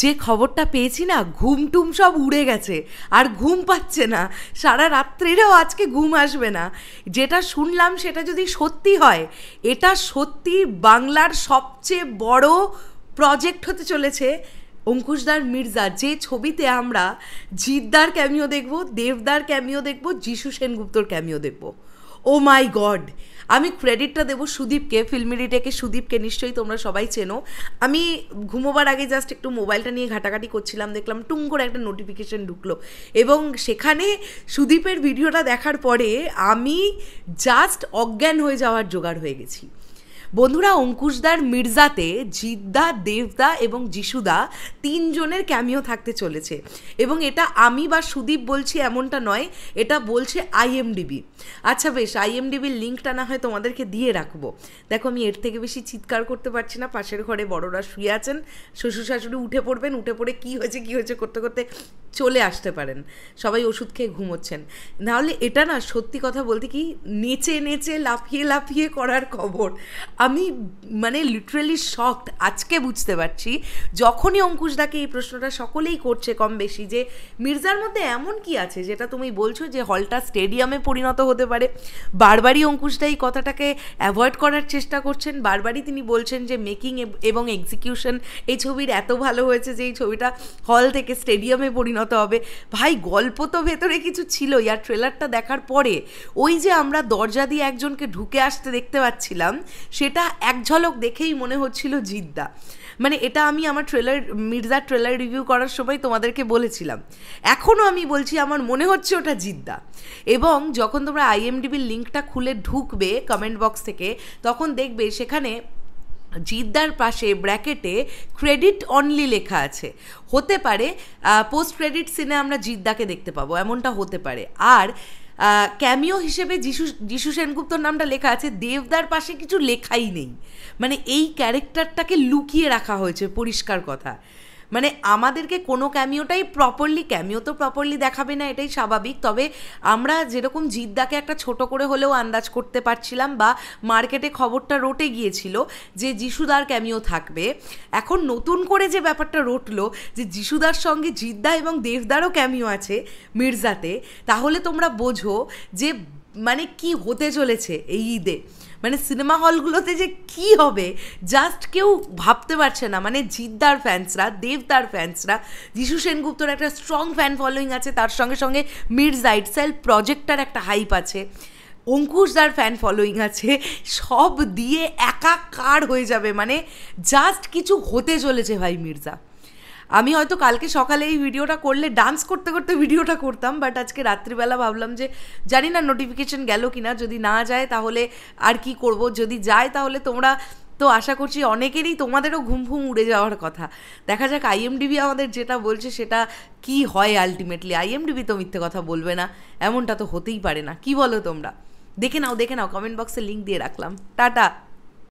যে খবরটা পেয়েছি না ঘুম টুম সব উড়ে গেছে আর ঘুম পাচ্ছে না সারা রাত্রিরেও আজকে ঘুম আসবে না যেটা শুনলাম সেটা যদি সত্যি হয় এটা সত্যি বাংলার সবচেয়ে বড় প্রজেক্ট হতে চলেছে অঙ্কুশদার মির্জা যে ছবিতে আমরা জিদ্দার ক্যামিও দেখব দেবদার ক্যামিও দেখব যিশু সেনগুপ্তর ক্যামিও দেখব ও মাই গড আমি ক্রেডিটটা দেবো সুদীপকে ফিল্মিডিটেকে সুদীপকে নিশ্চয়ই তোমরা সবাই চেনো আমি ঘুমোবার আগে জাস্ট একটু মোবাইলটা নিয়ে ঘাটাঘাটি করছিলাম দেখলাম টুং করে একটা নোটিফিকেশান ঢুকলো এবং সেখানে সুদীপের ভিডিওটা দেখার পরে আমি জাস্ট অজ্ঞান হয়ে যাওয়ার জোগাড় হয়ে গেছি বন্ধুরা অঙ্কুশদার মির্জাতে জিদ্দা দেবদা এবং যিশুদা তিনজনের ক্যামিও থাকতে চলেছে এবং এটা আমি বা সুদীপ বলছি এমনটা নয় এটা বলছে আইএমডিবি আচ্ছা বেশ আইএমডিবির লিঙ্কটা না হয় তোমাদেরকে দিয়ে রাখবো দেখো আমি এর থেকে বেশি চিৎকার করতে পারছি না পাশের ঘরে বড়রা শুয়ে আছেন শ্বশুর শাশুড়ি উঠে পড়বেন উঠে পড়ে কি হয়েছে কি হয়েছে করতে করতে চলে আসতে পারেন সবাই ওষুধ খেয়ে ঘুমোচ্ছেন নাহলে এটা না সত্যি কথা বলতে কি নেচে নেচে লাফিয়ে লাফিয়ে করার খবর আমি মানে লিটারেলি শখ আজকে বুঝতে পারছি যখনই অঙ্কুশদাকে এই প্রশ্নটা সকলেই করছে কম বেশি যে মির্জার মধ্যে এমন কি আছে যেটা তুমি বলছো যে হলটা স্টেডিয়ামে পরিণত হতে পারে বারবারই অঙ্কুশদা এই কথাটাকে অ্যাভয়েড করার চেষ্টা করছেন বারবারই তিনি বলছেন যে মেকিং এবং এক্সিকিউশন এই ছবির এত ভালো হয়েছে যে এই ছবিটা হল থেকে স্টেডিয়ামে পরিণত হবে ভাই গল্প তো ভেতরে কিছু ছিল আর ট্রেলারটা দেখার পরে ওই যে আমরা দরজা দিয়ে একজনকে ঢুকে আসতে দেখতে পাচ্ছিলাম সে এটা এক ঝলক দেখেই মনে হচ্ছিল জিদ্দা মানে এটা আমি আমার ট্রেলার মির্জার ট্রেলার রিভিউ করার সময় তোমাদেরকে বলেছিলাম এখনও আমি বলছি আমার মনে হচ্ছে ওটা জিদ্দা এবং যখন তোমরা আইএমডিবির লিঙ্কটা খুলে ঢুকবে কমেন্ট বক্স থেকে তখন দেখবে সেখানে জিদ্দার পাশে ব্র্যাকেটে ক্রেডিট অনলি লেখা আছে হতে পারে পোস্ট ক্রেডিট সিনে আমরা জিদ্দাকে দেখতে পাবো এমনটা হতে পারে আর ক্যামিও হিসেবে যিশু যিশু সেনগুপ্তর নামটা লেখা আছে দেবদার পাশে কিছু লেখাই নেই মানে এই ক্যারেক্টারটাকে লুকিয়ে রাখা হয়েছে পরিষ্কার কথা মানে আমাদেরকে কোনো ক্যামিওটাই প্রপারলি ক্যামিও তো প্রপারলি দেখাবে না এটাই স্বাভাবিক তবে আমরা যেরকম জিদ্দাকে একটা ছোট করে হলেও আন্দাজ করতে পারছিলাম বা মার্কেটে খবরটা রোটে গিয়েছিল যে যিশুদার ক্যামিও থাকবে এখন নতুন করে যে ব্যাপারটা রটলো যে যিশুদার সঙ্গে জিদ্দা এবং দেবদারও ক্যামিও আছে মির্জাতে তাহলে তোমরা বোঝো যে মানে কি হতে চলেছে এই ঈদে মানে সিনেমা হলগুলোতে যে কি হবে জাস্ট কেউ ভাবতে পারছে না মানে জিদ্দার ফ্যান্সরা দেবদার ফ্যান্সরা যিশু সেনগুপ্তর একটা স্ট্রং ফ্যান ফলোয়িং আছে তার সঙ্গে সঙ্গে মির জাইটসেল প্রজেক্টার একটা হাইপ আছে অঙ্কুশদার ফ্যান ফলোয়িং আছে সব দিয়ে একাকার হয়ে যাবে মানে জাস্ট কিছু হতে চলেছে ভাই মির্জা আমি হয়তো কালকে সকালে এই ভিডিওটা করলে ডান্স করতে করতে ভিডিওটা করতাম বাট আজকে রাত্রিবেলা ভাবলাম যে জানি না নোটিফিকেশন গেল কি না যদি না যায় তাহলে আর কি করব যদি যায় তাহলে তোমরা তো আশা করছি অনেকেরই তোমাদেরও ঘুম ঘুম উড়ে যাওয়ার কথা দেখা যাক আইএমডিবি আমাদের যেটা বলছে সেটা কি হয় আলটিমেটলি আইএমডিবি তো মিথ্যে কথা বলবে না এমনটা তো হতেই পারে না কি বলো তোমরা দেখে নাও দেখে নাও কমেন্ট বক্সে লিঙ্ক দিয়ে রাখলাম টাটা